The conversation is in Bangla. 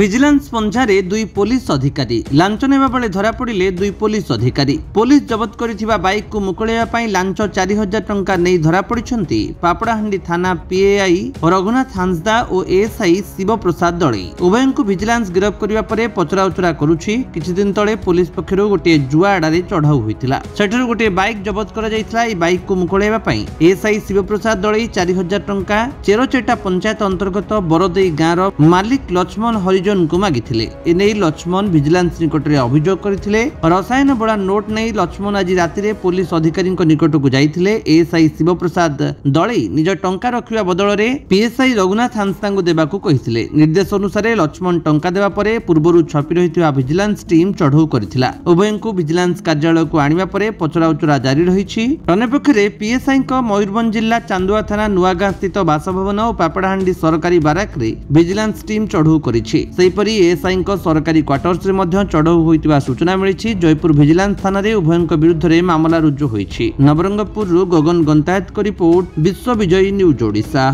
ভিজিলান্স পঞ্জারে দুই পুলিশ অধিকারী লাঞ্চ নেওয়া বেড়ে ধরা পড়লে দুই পুলিশ অধিকারী পুলিশ জবত করে বাইক মোকলাইবা লাঞ্চ চারি হাজার টঙ্কা নিয়ে ধরা পড়ছেন পাপড়াহাণ্ডি থানা পিএআই রঘুনাথ হাঁসদা ও এএসআই শিবপ্রসাদ দলে উভয় ভিজিলান্স গিরফ করা পরে পচরাউচরা করুছি কিছুদিন তলে পুলিশ পক্ষর গোটিয়ে জুয়া আড়ে চঢ়াও হয়েছিল সেঠার গোটিয়ে বাইক জবত করা যাইছিলা এই বাইক মোকলাইবা এএসআই শিবপ্রসাদ দলে চারি হাজার টঙ্কা চেরচেটা পঞ্চায়েত অন্তর্গত বরদেই গাঁর মালিক লক্ষ্মণ হরি ଜଣଙ୍କୁ ମାଗିଥିଲେ ଏନେଇ ଲକ୍ଷ୍ମଣ ଭିଜିଲାନ୍ସ ନିକଟରେ ଅଭିଯୋଗ କରିଥିଲେ ରସାୟନ ବଡ଼ା ନୋଟ୍ ନେଇ ଲକ୍ଷ୍ମଣ ଆଜି ରାତିରେ ପୋଲିସ ଅଧିକାରୀଙ୍କ ନିକଟକୁ ଯାଇଥିଲେ ଏଏସ୍ଆଇ ଶିବପ୍ରସାଦ ଦଳେଇ ନିଜ ଟଙ୍କା ରଖିବା ବଦଳରେ ପିଏସ୍ଆଇ ରଘୁନାଥ ହାନ୍ସାଙ୍କୁ ଦେବାକୁ କହିଥିଲେ ନିର୍ଦ୍ଦେଶ ଅନୁସାରେ ଲକ୍ଷ୍ମଣ ଟଙ୍କା ଦେବା ପରେ ପୂର୍ବରୁ ଛପି ରହିଥିବା ଭିଜିଲାନ୍ସ ଟିମ୍ ଚଢ଼ଉ କରିଥିଲା ଉଭୟଙ୍କୁ ଭିଜିଲାନ୍ସ କାର୍ଯ୍ୟାଳୟକୁ ଆଣିବା ପରେ ପଚରାଉଚରା ଜାରି ରହିଛି ଅନ୍ୟପକ୍ଷରେ ପିଏସ୍ଆଇଙ୍କ ମୟୂରଭଞ୍ଜ ଜିଲ୍ଲା ଚାନ୍ଦୁଆ ଥାନା ନୂଆଗାଁ ସ୍ଥିତ ବାସଭବନ ଓ ପାପଡ଼ାହାଣ୍ଡି ସରକାରୀ ବାରାକରେ ଭିଜିଲାନ୍ସ ଟିମ୍ ଚଢ଼ଉ କରିଛି ସେହିପରି ଏଏସ୍ଆଇଙ୍କ ସରକାରୀ କ୍ୱାର୍ଟର୍ସରେ ମଧ୍ୟ ଚଢ଼ଉ ହୋଇଥିବା ସୂଚନା ମିଳିଛି ଜୟପୁର ଭିଜିଲାନ୍ସ ଥାନାରେ ଉଭୟଙ୍କ ବିରୁଦ୍ଧରେ ମାମଲା ରୁଜୁ ହୋଇଛି ନବରଙ୍ଗପୁରରୁ ଗଗନ ଗନ୍ତାୟତଙ୍କ ରିପୋର୍ଟ ବିଶ୍ୱ ବିଜୟୀ ନ୍ୟୁଜ୍ ଓଡ଼ିଶା